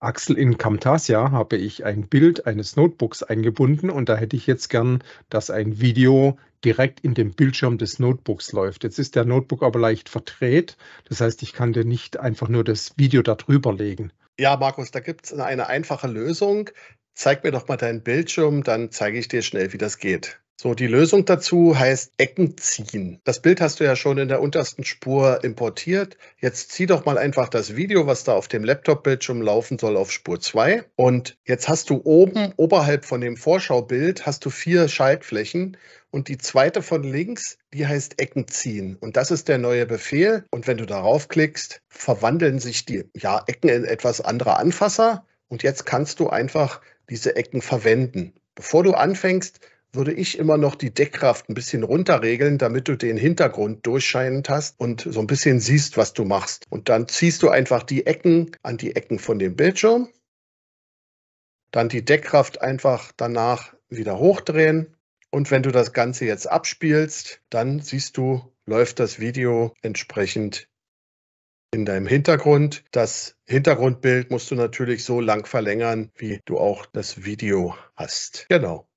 Axel, in Camtasia habe ich ein Bild eines Notebooks eingebunden und da hätte ich jetzt gern, dass ein Video direkt in dem Bildschirm des Notebooks läuft. Jetzt ist der Notebook aber leicht verdreht. Das heißt, ich kann dir nicht einfach nur das Video darüber legen. Ja, Markus, da gibt es eine einfache Lösung. Zeig mir doch mal deinen Bildschirm, dann zeige ich dir schnell, wie das geht. So, die Lösung dazu heißt Ecken ziehen. Das Bild hast du ja schon in der untersten Spur importiert. Jetzt zieh doch mal einfach das Video, was da auf dem Laptop-Bildschirm laufen soll, auf Spur 2. Und jetzt hast du oben, oberhalb von dem Vorschaubild, hast du vier Schaltflächen. Und die zweite von links, die heißt Ecken ziehen. Und das ist der neue Befehl. Und wenn du darauf klickst, verwandeln sich die ja, Ecken in etwas andere Anfasser. Und jetzt kannst du einfach diese Ecken verwenden. Bevor du anfängst, würde ich immer noch die Deckkraft ein bisschen runterregeln, damit du den Hintergrund durchscheinend hast und so ein bisschen siehst, was du machst. Und dann ziehst du einfach die Ecken an die Ecken von dem Bildschirm. Dann die Deckkraft einfach danach wieder hochdrehen. Und wenn du das Ganze jetzt abspielst, dann siehst du, läuft das Video entsprechend in deinem Hintergrund. Das Hintergrundbild musst du natürlich so lang verlängern, wie du auch das Video hast. Genau.